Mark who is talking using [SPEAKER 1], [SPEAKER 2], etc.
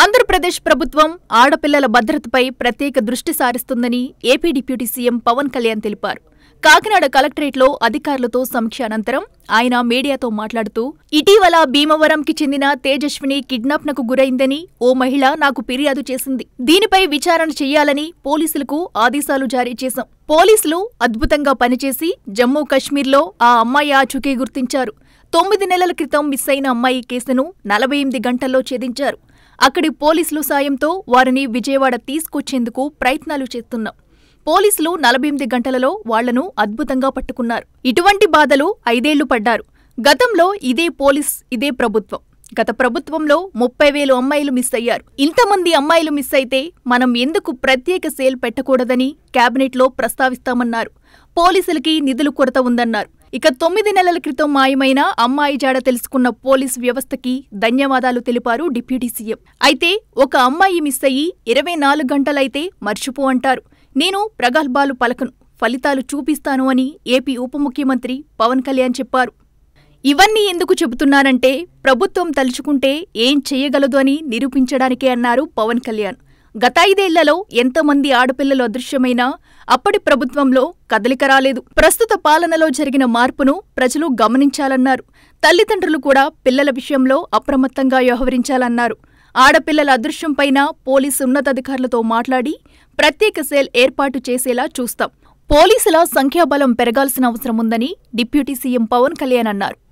[SPEAKER 1] ఆంధ్రప్రదేశ్ ప్రభుత్వం ఆడపిల్లల భద్రతపై ప్రత్యేక దృష్టి సారిస్తుందని AP deputy CM Pawan Kalyan తెలిపారు కాకినాడ కలెక్టరేట్లో అధికారులతో సమీక్ష అనంతరం ఆయన మీడియాతో మాట్లాడుతూ ఇటీవల భీమవరంకి చెందిన తేజస్విని కిడ్నాప్నకు గురైందని ఓ మహిళ నాకు ఫిర్యాదు చేసింది దీనిపై విచారణ చేయాలని పోలీసులకు ఆదేశాలు జారీ చేశాం పోలీసులు అద్భుతంగా పనిచేసి జమ్మూ కశ్మీర్లో ఆ అమ్మాయి ఆచూకీ గుర్తించారు తొమ్మిది నెలల క్రితం మిస్ అయిన అమ్మాయి కేసును నలభై ఎనిమిది గంటల్లో ఛేదించారు అక్కడి పోలీసులు సాయంతో వారిని విజయవాడ తీసుకొచ్చేందుకు ప్రయత్నాలు చేస్తున్నాం పోలీసులు నలభై గంటలలో వాళ్లను అద్భుతంగా పట్టుకున్నారు ఇటువంటి బాధలు ఐదేళ్లు పడ్డారు గతంలో ఇదే పోలీస్ ఇదే ప్రభుత్వం గత ప్రభుత్వంలో ముప్పై వేలు అమ్మాయిలు మిస్ అయ్యారు ఇంతమంది అమ్మాయిలు మిస్ అయితే మనం ఎందుకు ప్రత్యేక సేల్ పెట్టకూడదని కేబినెట్లో ప్రస్తావిస్తామన్నారు పోలీసులకి నిధులు కొరత ఉందన్నారు ఇక తొమ్మిది నెలల క్రితం మాయమైన అమ్మాయి జాడ తెలుసుకున్న పోలీస్ వ్యవస్థకి ధన్యవాదాలు తెలిపారు డిప్యూటీ సీఎం అయితే ఒక అమ్మాయి మిస్ అయ్యి ఇరవై నాలుగు గంటలైతే మర్చిపో అంటారు నేను ప్రగల్భాలు పలకను ఫలితాలు చూపిస్తాను అని ఏపీ ఉప ముఖ్యమంత్రి పవన్ కళ్యాణ్ చెప్పారు ఇవన్నీ ఎందుకు చెబుతున్నానంటే ప్రభుత్వం తలుచుకుంటే ఏం చేయగలదు అని నిరూపించడానికే అన్నారు పవన్ కళ్యాణ్ గత ఐదేళ్లలో ఎంతమంది ఆడపిల్లలు అదృశ్యమైనా అప్పటి ప్రభుత్వంలో కదలిక రాలేదు ప్రస్తుత పాలనలో జరిగిన మార్పును ప్రజలు గమనించాలన్నారు తల్లిదండ్రులు కూడా పిల్లల విషయంలో అప్రమత్తంగా వ్యవహరించాలన్నారు ఆడపిల్లల అదృశ్యంపైన పోలీసు ఉన్నతాధికారులతో మాట్లాడి ప్రత్యేక సెల్ ఏర్పాటు చేసేలా చూస్తాం పోలీసుల సంఖ్యాబలం పెరగాల్సిన అవసరం ఉందని డిప్యూటీ సీఎం పవన్ కళ్యాణ్ అన్నారు